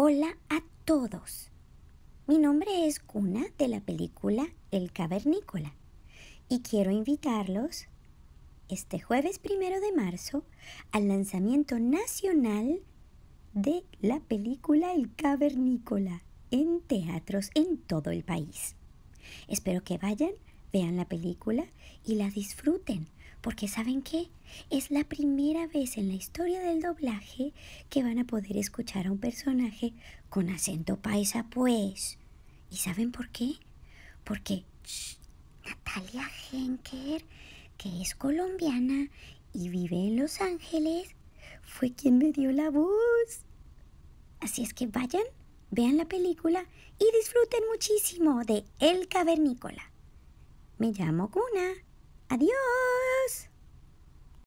Hola a todos. Mi nombre es Cuna de la película El Cavernícola y quiero invitarlos este jueves primero de marzo al lanzamiento nacional de la película El Cavernícola en teatros en todo el país. Espero que vayan, vean la película y la disfruten porque ¿saben qué? Es la primera vez en la historia del doblaje que van a poder escuchar a un personaje con acento paisa, pues. ¿Y saben por qué? Porque Natalia Henker, que es colombiana y vive en Los Ángeles, fue quien me dio la voz. Así es que vayan, vean la película y disfruten muchísimo de El Cavernícola. Me llamo Cuna. Adiós.